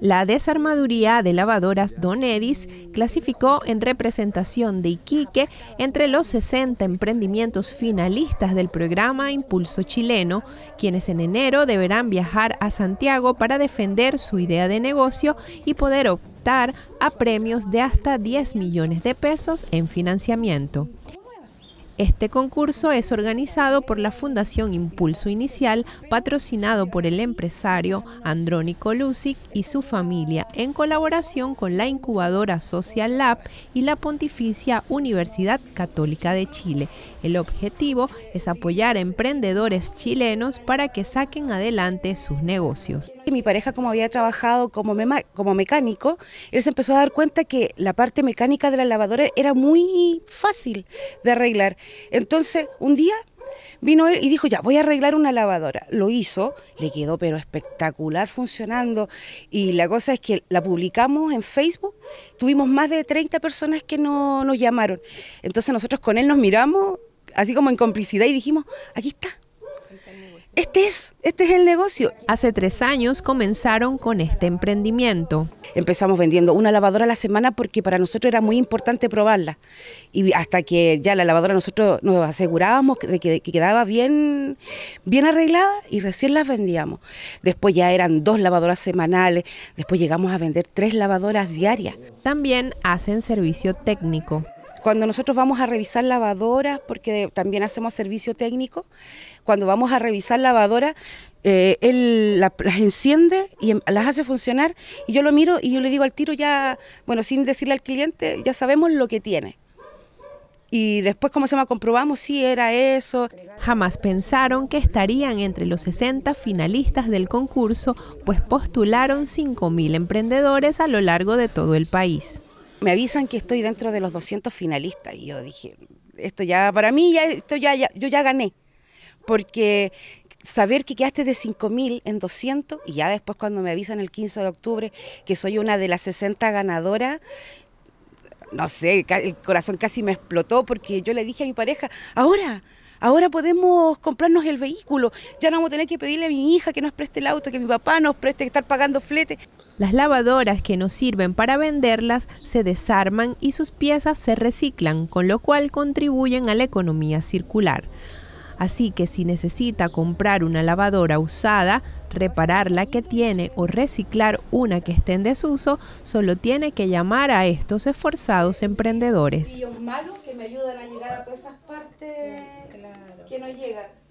La desarmaduría de lavadoras Don Edis clasificó en representación de Iquique entre los 60 emprendimientos finalistas del programa Impulso Chileno, quienes en enero deberán viajar a Santiago para defender su idea de negocio y poder optar a premios de hasta 10 millones de pesos en financiamiento. Este concurso es organizado por la Fundación Impulso Inicial, patrocinado por el empresario Andrónico Lucic y su familia, en colaboración con la incubadora Social Lab y la Pontificia Universidad Católica de Chile. El objetivo es apoyar a emprendedores chilenos para que saquen adelante sus negocios. Mi pareja, como había trabajado como, como mecánico, él se empezó a dar cuenta que la parte mecánica de la lavadora era muy fácil de arreglar entonces, un día vino él y dijo, ya, voy a arreglar una lavadora. Lo hizo, le quedó pero espectacular funcionando. Y la cosa es que la publicamos en Facebook, tuvimos más de 30 personas que no, nos llamaron. Entonces nosotros con él nos miramos así como en complicidad y dijimos, aquí está, este es, este es el negocio. Hace tres años comenzaron con este emprendimiento. Empezamos vendiendo una lavadora a la semana porque para nosotros era muy importante probarla. Y hasta que ya la lavadora nosotros nos asegurábamos de que, quedaba bien, bien arreglada y recién las vendíamos. Después ya eran dos lavadoras semanales, después llegamos a vender tres lavadoras diarias. También hacen servicio técnico. Cuando nosotros vamos a revisar lavadoras, porque también hacemos servicio técnico, cuando vamos a revisar lavadoras, eh, él las enciende y em, las hace funcionar y yo lo miro y yo le digo al tiro ya, bueno, sin decirle al cliente, ya sabemos lo que tiene. Y después, como se me Comprobamos si era eso. Jamás pensaron que estarían entre los 60 finalistas del concurso, pues postularon 5.000 emprendedores a lo largo de todo el país me avisan que estoy dentro de los 200 finalistas y yo dije, esto ya, para mí, ya, esto ya, yo ya gané, porque saber que quedaste de 5.000 en 200 y ya después cuando me avisan el 15 de octubre que soy una de las 60 ganadoras, no sé, el corazón casi me explotó porque yo le dije a mi pareja, ahora, Ahora podemos comprarnos el vehículo, ya no vamos a tener que pedirle a mi hija que nos preste el auto, que mi papá nos preste, que estar pagando flete. Las lavadoras que nos sirven para venderlas se desarman y sus piezas se reciclan, con lo cual contribuyen a la economía circular. Así que si necesita comprar una lavadora usada, reparar la que tiene o reciclar una que esté en desuso, solo tiene que llamar a estos esforzados emprendedores. que me ayudan a llegar a todas esas partes que no llega